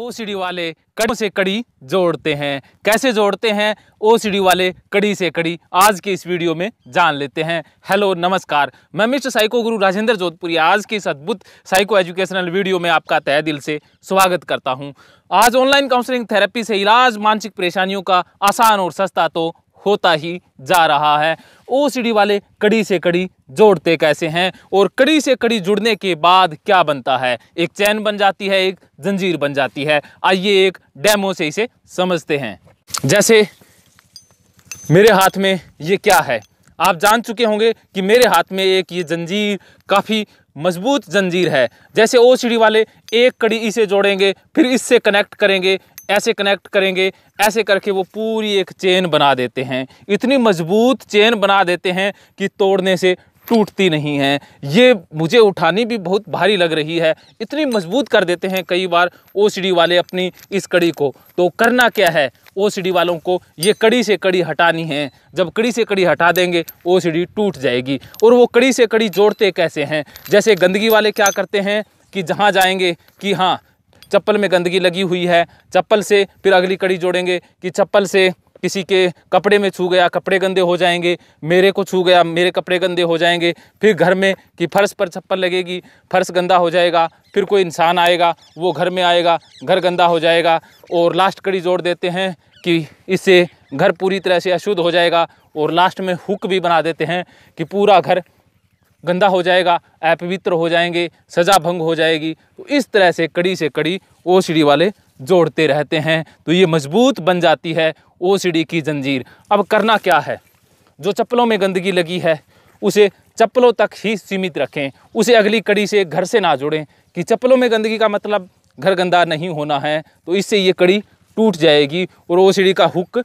OCD वाले कड़ी से कड़ी जोड़ते हैं कैसे जोड़ते हैं ओसीडी वाले कड़ी से कड़ी आज के इस वीडियो में जान लेते हैं हेलो नमस्कार मैं मिस्टर साइको गुरु राजेंद्र जोधपुरी आज के इस अद्भुत साइको एजुकेशनल वीडियो में आपका तय दिल से स्वागत करता हूं आज ऑनलाइन काउंसलिंग थेरेपी से इलाज मानसिक परेशानियों का आसान और सस्ता तो होता ही जा रहा है ओ वाले कड़ी से कड़ी जोड़ते कैसे हैं और कड़ी से कड़ी जुड़ने के बाद क्या बनता है एक चैन बन जाती है एक जंजीर बन जाती है आइए एक डैमो से इसे समझते हैं जैसे मेरे हाथ में ये क्या है आप जान चुके होंगे कि मेरे हाथ में एक ये जंजीर काफ़ी मजबूत जंजीर है जैसे ओ वाले एक कड़ी इसे जोड़ेंगे फिर इससे कनेक्ट करेंगे ऐसे कनेक्ट करेंगे ऐसे करके वो पूरी एक चेन बना देते हैं इतनी मजबूत चेन बना देते हैं कि तोड़ने से टूटती नहीं है ये मुझे उठानी भी बहुत भारी लग रही है इतनी मजबूत कर देते हैं कई बार ओ वाले अपनी इस कड़ी को तो करना क्या है ओ वालों को ये कड़ी से कड़ी हटानी है जब कड़ी से कड़ी हटा देंगे ओ टूट जाएगी और वो कड़ी से कड़ी जोड़ते कैसे हैं जैसे गंदगी वाले क्या करते हैं कि जहाँ जाएंगे कि हाँ चप्पल में गंदगी लगी हुई है चप्पल से फिर अगली कड़ी जोड़ेंगे कि चप्पल से किसी के कपड़े में छू गया कपड़े गंदे हो जाएंगे मेरे को छू गया मेरे कपड़े गंदे हो जाएंगे फिर घर में कि फर्श पर चप्पल लगेगी फर्श गंदा हो जाएगा फिर कोई इंसान आएगा वो घर में आएगा घर गंदा हो जाएगा और लास्ट कड़ी जोड़ देते हैं कि इससे घर पूरी तरह से अशुद्ध हो जाएगा और लास्ट में हुक भी बना देते हैं कि पूरा घर गंदा हो जाएगा अपवित्र हो जाएंगे सजा भंग हो जाएगी तो इस तरह से कड़ी से कड़ी ओ वाले जोड़ते रहते हैं तो ये मजबूत बन जाती है ओ की जंजीर अब करना क्या है जो चप्पलों में गंदगी लगी है उसे चप्पलों तक ही सीमित रखें उसे अगली कड़ी से घर से ना जोड़ें कि चप्पलों में गंदगी का मतलब घर गंदा नहीं होना है तो इससे ये कड़ी टूट जाएगी और ओ का हुक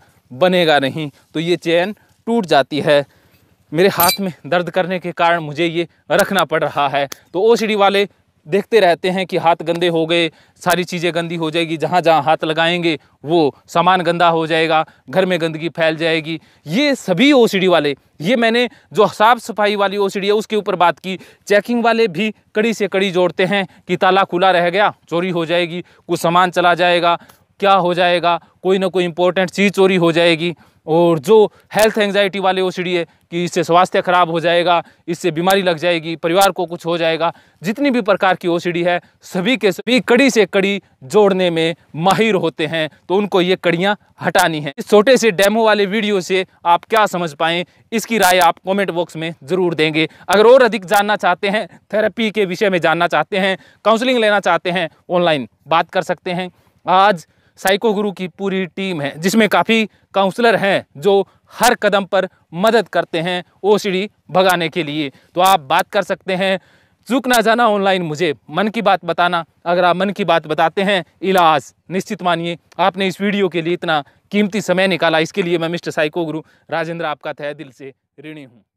बनेगा नहीं तो ये चैन टूट जाती है मेरे हाथ में दर्द करने के कारण मुझे ये रखना पड़ रहा है तो ओ वाले देखते रहते हैं कि हाथ गंदे हो गए सारी चीज़ें गंदी हो जाएगी जहाँ जहाँ हाथ लगाएंगे वो सामान गंदा हो जाएगा घर में गंदगी फैल जाएगी ये सभी ओ वाले ये मैंने जो साफ़ सफाई वाली ओ है उसके ऊपर बात की चेकिंग वाले भी कड़ी से कड़ी जोड़ते हैं कि ताला खुला रह गया चोरी हो जाएगी कुछ सामान चला जाएगा क्या हो जाएगा कोई ना कोई इंपॉर्टेंट चीज़ चोरी हो जाएगी और जो हेल्थ एंगजाइटी वाले ओ है कि इससे स्वास्थ्य खराब हो जाएगा इससे बीमारी लग जाएगी परिवार को कुछ हो जाएगा जितनी भी प्रकार की ओ है सभी के सभी कड़ी से कड़ी जोड़ने में माहिर होते हैं तो उनको ये कड़ियाँ हटानी हैं इस छोटे से डेमो वाले वीडियो से आप क्या समझ पाएँ इसकी राय आप कमेंट बॉक्स में ज़रूर देंगे अगर और अधिक जानना चाहते हैं थेरेपी के विषय में जानना चाहते हैं काउंसलिंग लेना चाहते हैं ऑनलाइन बात कर सकते हैं आज साइको गुरु की पूरी टीम है जिसमें काफ़ी काउंसलर हैं जो हर कदम पर मदद करते हैं ओ भगाने के लिए तो आप बात कर सकते हैं चूक ना जाना ऑनलाइन मुझे मन की बात बताना अगर आप मन की बात बताते हैं इलाज निश्चित मानिए आपने इस वीडियो के लिए इतना कीमती समय निकाला इसके लिए मैं मिस्टर साइको गुरु राजेंद्र आपका तय दिल से ऋणी हूँ